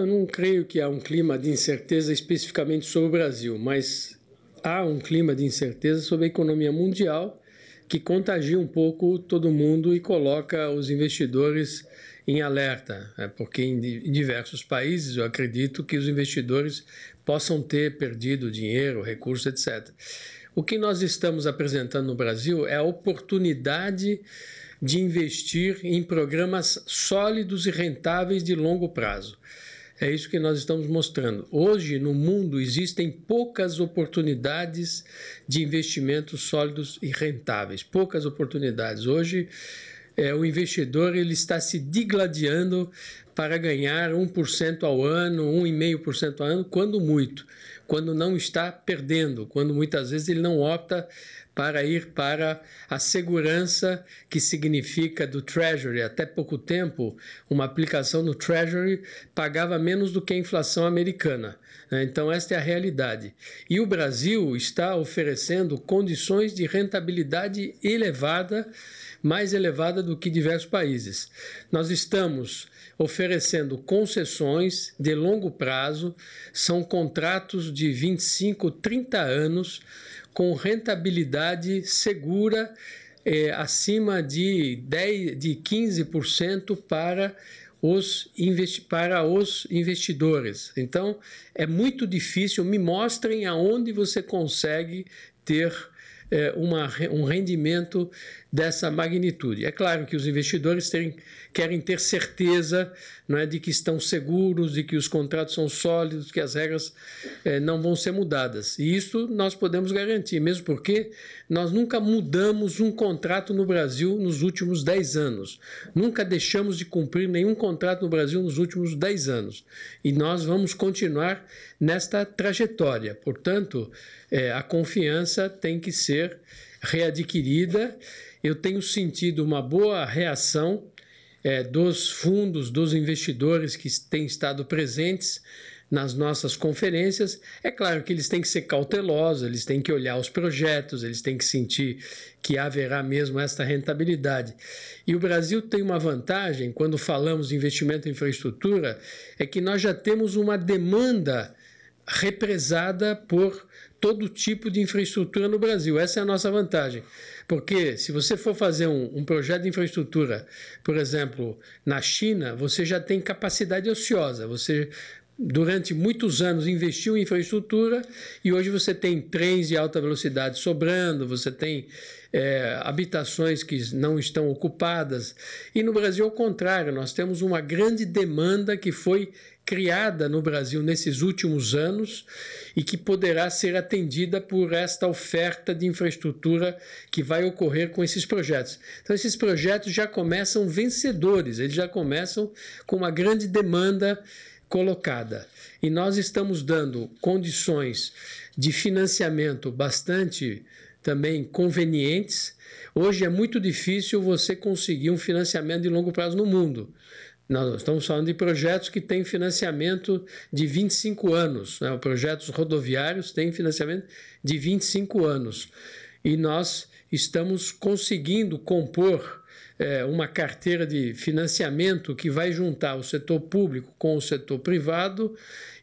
Não, não creio que há um clima de incerteza especificamente sobre o Brasil, mas há um clima de incerteza sobre a economia mundial que contagia um pouco todo mundo e coloca os investidores em alerta, né? porque em diversos países eu acredito que os investidores possam ter perdido dinheiro, recursos, etc. O que nós estamos apresentando no Brasil é a oportunidade de investir em programas sólidos e rentáveis de longo prazo. É isso que nós estamos mostrando. Hoje, no mundo, existem poucas oportunidades de investimentos sólidos e rentáveis. Poucas oportunidades. Hoje, é, o investidor ele está se digladiando para ganhar 1% ao ano, 1,5% ao ano, quando muito quando não está perdendo, quando muitas vezes ele não opta para ir para a segurança que significa do Treasury. Até pouco tempo, uma aplicação no Treasury pagava menos do que a inflação americana. Né? Então, esta é a realidade. E o Brasil está oferecendo condições de rentabilidade elevada, mais elevada do que diversos países. Nós estamos oferecendo concessões de longo prazo, são contratos de 25, 30 anos, com rentabilidade segura é, acima de, 10, de 15% para os para os investidores. Então, é muito difícil. Me mostrem aonde você consegue ter é, uma, um rendimento dessa magnitude. É claro que os investidores querem ter certeza é, de que estão seguros, de que os contratos são sólidos, que as regras é, não vão ser mudadas. E isso nós podemos garantir, mesmo porque nós nunca mudamos um contrato no Brasil nos últimos 10 anos. Nunca deixamos de cumprir nenhum contrato no Brasil nos últimos 10 anos. E nós vamos continuar nesta trajetória. Portanto, é, a confiança tem que ser ser readquirida. Eu tenho sentido uma boa reação é, dos fundos, dos investidores que têm estado presentes nas nossas conferências. É claro que eles têm que ser cautelosos, eles têm que olhar os projetos, eles têm que sentir que haverá mesmo esta rentabilidade. E o Brasil tem uma vantagem, quando falamos de investimento em infraestrutura, é que nós já temos uma demanda represada por todo tipo de infraestrutura no Brasil. Essa é a nossa vantagem. Porque se você for fazer um, um, projeto de infraestrutura, por exemplo, na China, você já tem capacidade ociosa. Você durante muitos anos investiu em infraestrutura e hoje você tem trens de alta velocidade sobrando, você tem é, habitações que não estão ocupadas. E no Brasil, ao contrário, nós temos uma grande demanda que foi criada no Brasil nesses últimos anos e que poderá ser atendida por esta oferta de infraestrutura que vai ocorrer com esses projetos. Então, esses projetos já começam vencedores, eles já começam com uma grande demanda colocada. E nós estamos dando condições de financiamento bastante também convenientes. Hoje é muito difícil você conseguir um financiamento de longo prazo no mundo. Nós estamos falando de projetos que têm financiamento de 25 anos. Né? Projetos rodoviários têm financiamento de 25 anos. E nós estamos conseguindo compor é, uma carteira de financiamento que vai juntar o setor público com o setor privado,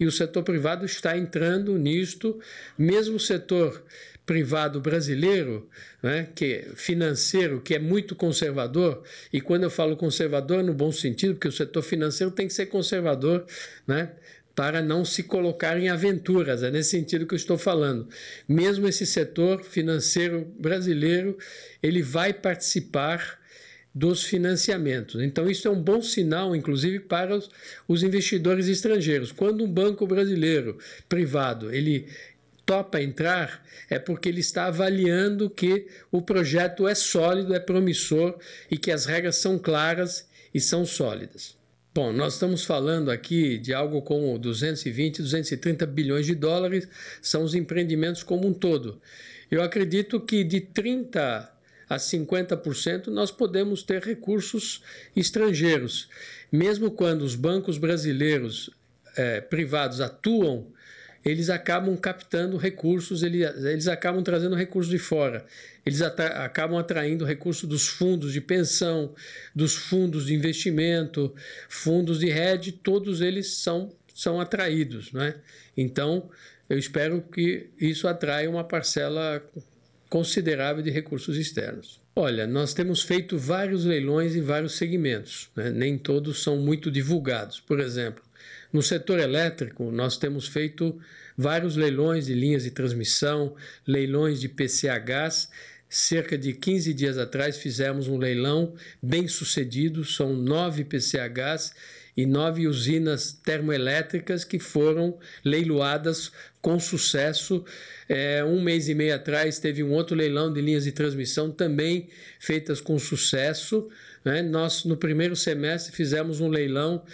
e o setor privado está entrando nisto, mesmo o setor privado brasileiro, né, que é financeiro, que é muito conservador, e quando eu falo conservador é no bom sentido, porque o setor financeiro tem que ser conservador, né, para não se colocar em aventuras. É nesse sentido que eu estou falando. Mesmo esse setor financeiro brasileiro, ele vai participar dos financiamentos. Então, isso é um bom sinal, inclusive, para os, os investidores estrangeiros. Quando um banco brasileiro privado ele topa entrar, é porque ele está avaliando que o projeto é sólido, é promissor e que as regras são claras e são sólidas. Bom, nós estamos falando aqui de algo como 220, 230 bilhões de dólares, são os empreendimentos como um todo. Eu acredito que de 30 a 50%, nós podemos ter recursos estrangeiros. Mesmo quando os bancos brasileiros é, privados atuam, eles acabam captando recursos, eles, eles acabam trazendo recursos de fora, eles atra acabam atraindo recursos dos fundos de pensão, dos fundos de investimento, fundos de rede, todos eles são, são atraídos. Né? Então, eu espero que isso atraia uma parcela considerável de recursos externos. Olha, nós temos feito vários leilões em vários segmentos, né? nem todos são muito divulgados. Por exemplo, no setor elétrico, nós temos feito vários leilões de linhas de transmissão, leilões de PCHs. Cerca de 15 dias atrás fizemos um leilão bem sucedido, são nove PCHs e nove usinas termoelétricas que foram leiloadas com sucesso. É, um mês e meio atrás teve um outro leilão de linhas de transmissão também feitas com sucesso. Né? Nós, no primeiro semestre, fizemos um leilão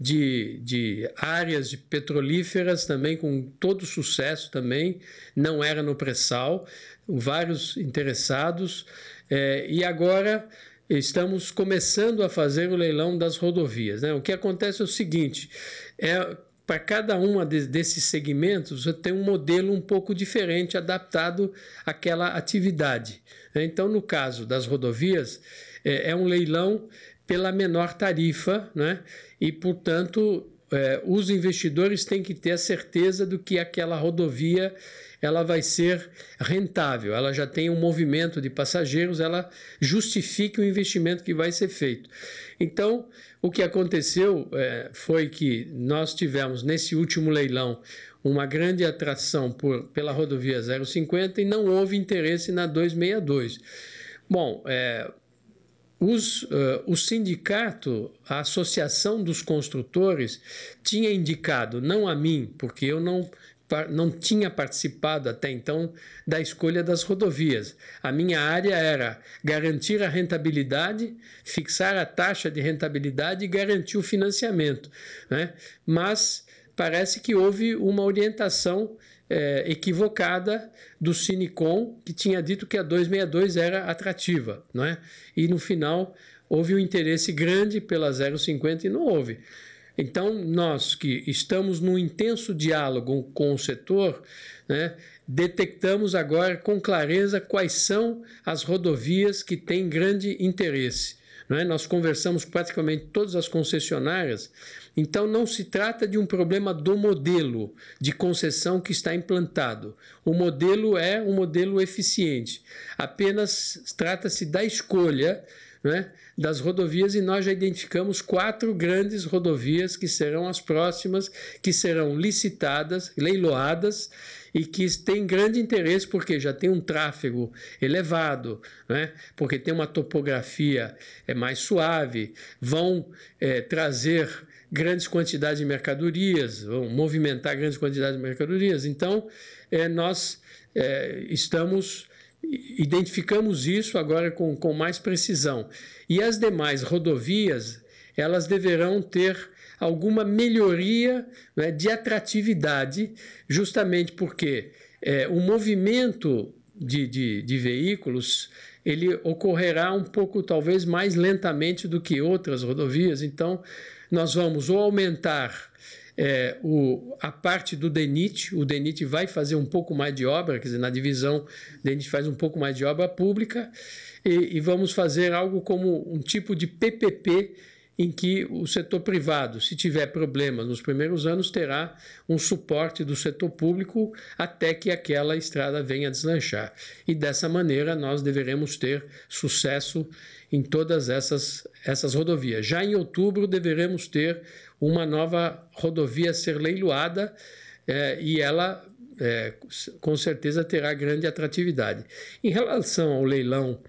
de, de áreas de petrolíferas também com todo sucesso também, não era no pré-sal, vários interessados. É, e agora estamos começando a fazer o leilão das rodovias. Né? O que acontece é o seguinte: é, para cada um de, desses segmentos tem um modelo um pouco diferente, adaptado àquela atividade. Né? Então, no caso das rodovias, é, é um leilão pela menor tarifa, né? e, portanto, é, os investidores têm que ter a certeza do que aquela rodovia ela vai ser rentável, ela já tem um movimento de passageiros, ela justifica o investimento que vai ser feito. Então, o que aconteceu é, foi que nós tivemos nesse último leilão uma grande atração por, pela rodovia 050 e não houve interesse na 262. Bom, é, os, uh, o sindicato, a Associação dos Construtores, tinha indicado, não a mim, porque eu não não tinha participado até então da escolha das rodovias. A minha área era garantir a rentabilidade, fixar a taxa de rentabilidade e garantir o financiamento. Né? Mas parece que houve uma orientação é, equivocada do Cinecom, que tinha dito que a 262 era atrativa. É? E no final houve um interesse grande pela 050 e não houve. Então, nós que estamos num intenso diálogo com o setor, né, detectamos agora com clareza quais são as rodovias que têm grande interesse. É? Nós conversamos praticamente todas as concessionárias, então não se trata de um problema do modelo de concessão que está implantado. O modelo é um modelo eficiente, apenas trata-se da escolha né, das rodovias e nós já identificamos quatro grandes rodovias que serão as próximas, que serão licitadas, leiloadas e que têm grande interesse porque já tem um tráfego elevado, né, porque tem uma topografia é mais suave, vão é, trazer grandes quantidades de mercadorias, vão movimentar grandes quantidades de mercadorias. Então, é, nós é, estamos identificamos isso agora com, com mais precisão. E as demais rodovias, elas deverão ter alguma melhoria né, de atratividade, justamente porque é, o movimento de, de, de, veículos ele ocorrerá um pouco, talvez, mais lentamente do que outras rodovias. Então, nós vamos ou aumentar é, o, a parte do DENIT, o DENIT vai fazer um pouco mais de obra, quer dizer, na divisão, o DENIT faz um pouco mais de obra pública, e, e vamos fazer algo como um tipo de PPP, em que o setor privado, se tiver problema nos primeiros anos, terá um suporte do setor público até que aquela estrada venha a deslanchar. E dessa maneira nós deveremos ter sucesso em todas essas, essas rodovias. Já em outubro deveremos ter uma nova rodovia ser leiloada é, e ela é, com certeza terá grande atratividade. Em relação ao leilão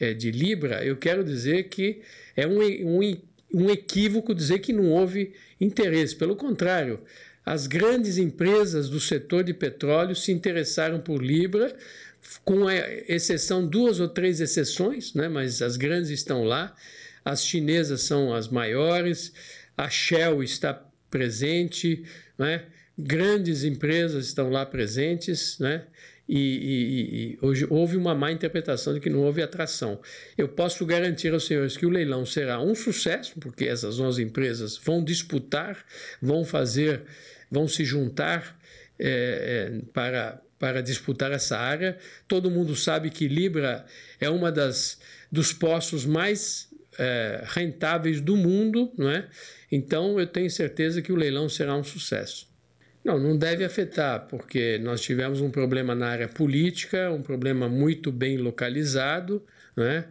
é, de Libra, eu quero dizer que é um, um, um equívoco dizer que não houve interesse, pelo contrário. As grandes empresas do setor de petróleo se interessaram por Libra, com exceção duas ou três exceções, né? mas as grandes estão lá. As chinesas são as maiores, a Shell está presente, né? grandes empresas estão lá presentes, né? E, e, e, hoje houve uma má interpretação de que não houve atração. Eu posso garantir aos senhores que o leilão será um sucesso, porque essas 11 empresas vão disputar, vão fazer, vão se juntar é, é, para, para disputar essa área. Todo mundo sabe que Libra é uma das dos poços mais é, rentáveis do mundo, não é? Então eu tenho certeza que o leilão será um sucesso. Não, não deve afetar, porque nós tivemos um problema na área política, um problema muito bem localizado, é?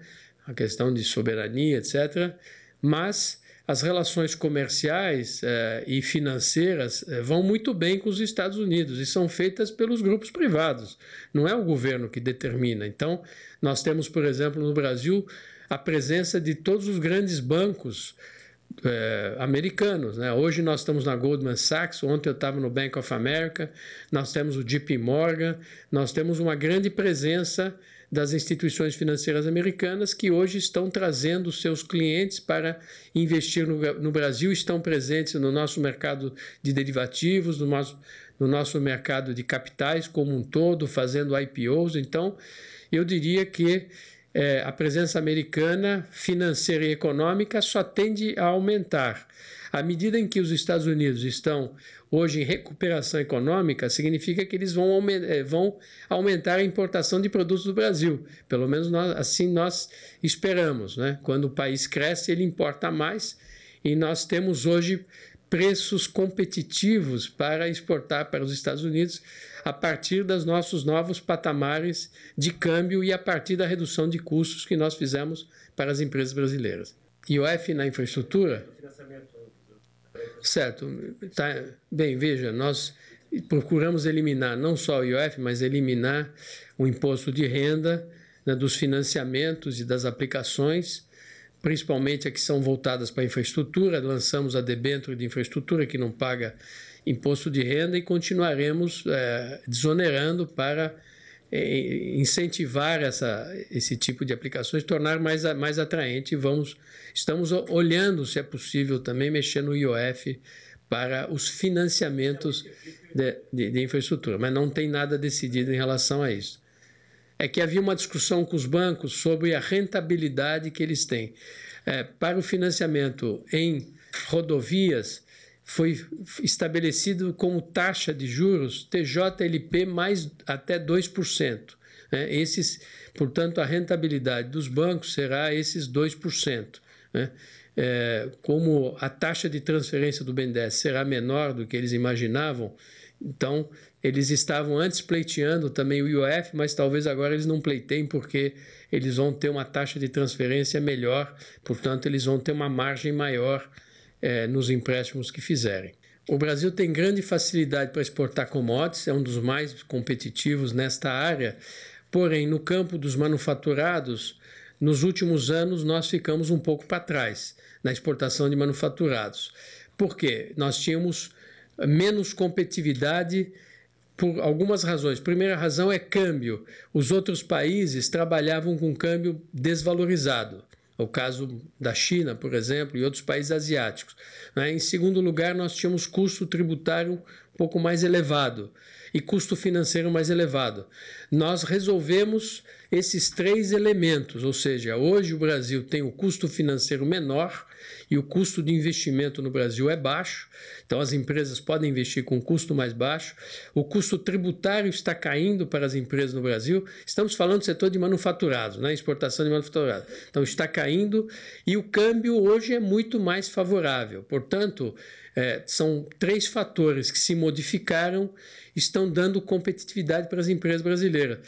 a questão de soberania, etc. Mas as relações comerciais eh, e financeiras eh, vão muito bem com os Estados Unidos e são feitas pelos grupos privados, não é o governo que determina. Então, nós temos, por exemplo, no Brasil, a presença de todos os grandes bancos eh, americanos. Né? Hoje nós estamos na Goldman Sachs, ontem eu estava no Bank of America, nós temos o JP Morgan, nós temos uma grande presença das instituições financeiras americanas que hoje estão trazendo seus clientes para investir no, no Brasil, estão presentes no nosso mercado de derivativos, no nosso, no nosso mercado de capitais como um todo, fazendo IPOs. Então, eu diria que é, a presença americana financeira e econômica só tende a aumentar. À medida em que os Estados Unidos estão hoje em recuperação econômica, significa que eles vão, é, vão aumentar a importação de produtos do Brasil. Pelo menos nós, assim nós esperamos. Né? Quando o país cresce, ele importa mais. E nós temos hoje preços competitivos para exportar para os Estados Unidos a partir dos nossos novos patamares de câmbio e a partir da redução de custos que nós fizemos para as empresas brasileiras. IOF o na infraestrutura? Certo. Tá, bem, veja, nós procuramos eliminar não só o IOF, mas eliminar o imposto de renda né, dos financiamentos e das aplicações principalmente as que são voltadas para a infraestrutura. Lançamos a debênture de infraestrutura, que não paga imposto de renda, e continuaremos é, desonerando para é, incentivar essa, esse tipo de aplicações, tornar mais, mais atraente. Vamos, estamos olhando, se é possível, também mexer no IOF para os financiamentos de, de, de infraestrutura, mas não tem nada decidido em relação a isso é que havia uma discussão com os bancos sobre a rentabilidade que eles têm. É, para o financiamento em rodovias, foi estabelecido como taxa de juros TJLP mais até 2%. Né? Esses, portanto, a rentabilidade dos bancos será esses 2%. Né? É, como a taxa de transferência do BNDES será menor do que eles imaginavam, então eles estavam antes pleiteando também o IOF, mas talvez agora eles não pleiteiem porque eles vão ter uma taxa de transferência melhor, portanto, eles vão ter uma margem maior é, nos empréstimos que fizerem. O Brasil tem grande facilidade para exportar commodities, é um dos mais competitivos nesta área, porém, no campo dos manufaturados, nos últimos anos nós ficamos um pouco para trás na exportação de manufaturados. Por quê? Nós tínhamos menos competitividade por algumas razões. Primeira razão é câmbio. Os outros países trabalhavam com câmbio desvalorizado o caso da China, por exemplo, e outros países asiáticos. Né? Em segundo lugar, nós tínhamos custo tributário um pouco mais elevado e custo financeiro mais elevado. Nós resolvemos esses três elementos, ou seja, hoje o Brasil tem o custo financeiro menor e o custo de investimento no Brasil é baixo, então as empresas podem investir com um custo mais baixo. O custo tributário está caindo para as empresas no Brasil. Estamos falando do setor de manufaturado, né? exportação de manufaturado. Então está caindo caindo e o câmbio hoje é muito mais favorável. Portanto, é, são três fatores que se modificaram, estão dando competitividade para as empresas brasileiras.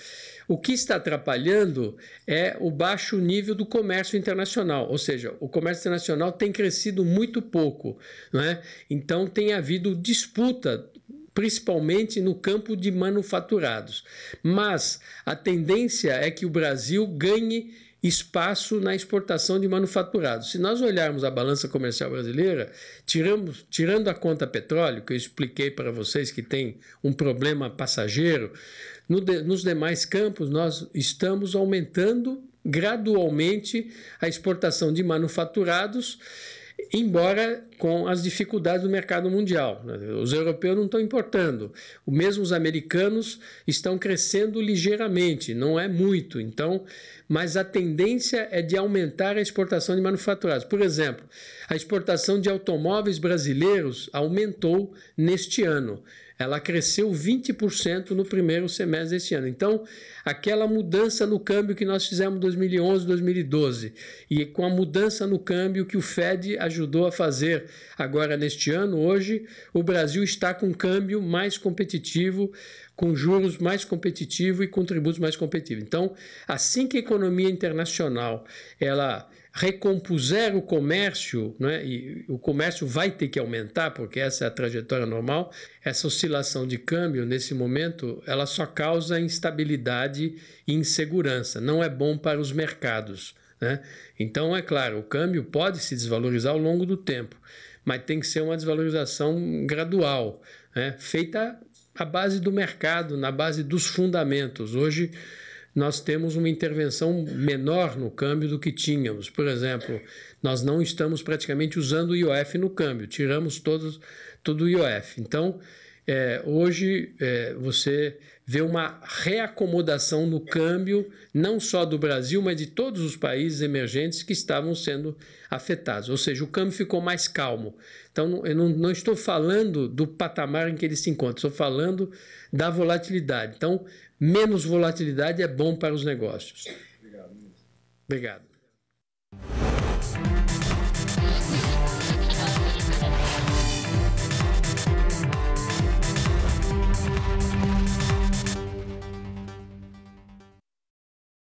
O que está atrapalhando é o baixo nível do comércio internacional, ou seja, o comércio internacional tem crescido muito pouco, né? então tem havido disputa principalmente no campo de manufaturados. Mas a tendência é que o Brasil ganhe espaço na exportação de manufaturados. Se nós olharmos a balança comercial brasileira, tiramos, tirando a conta petróleo, que eu expliquei para vocês que tem um problema passageiro, no de, nos demais campos nós estamos aumentando gradualmente a exportação de manufaturados embora com as dificuldades do mercado mundial. Né? Os europeus não estão importando, o mesmo os americanos estão crescendo ligeiramente, não é muito. Então, mas a tendência é de aumentar a exportação de manufaturados. Por exemplo, a exportação de automóveis brasileiros aumentou neste ano ela cresceu 20% no primeiro semestre deste ano. Então, aquela mudança no câmbio que nós fizemos em 2011, 2012 e com a mudança no câmbio que o Fed ajudou a fazer agora neste ano, hoje o Brasil está com um câmbio mais competitivo, com juros mais competitivos e com tributos mais competitivos. Então, assim que a economia internacional ela recompuser o comércio, né? e o comércio vai ter que aumentar, porque essa é a trajetória normal, essa oscilação de câmbio nesse momento, ela só causa instabilidade e insegurança, não é bom para os mercados. Né? Então, é claro, o câmbio pode se desvalorizar ao longo do tempo, mas tem que ser uma desvalorização gradual, né? feita à base do mercado, na base dos fundamentos. Hoje, nós temos uma intervenção menor no câmbio do que tínhamos. Por exemplo, nós não estamos praticamente usando o IOF no câmbio, tiramos todos, todo o IOF. Então, é, hoje é, você vê uma reacomodação no câmbio, não só do Brasil, mas de todos os países emergentes que estavam sendo afetados. Ou seja, o câmbio ficou mais calmo. Então, eu não, não estou falando do patamar em que ele se encontra, estou falando da volatilidade. Então, menos volatilidade é bom para os negócios. Obrigado. Obrigado.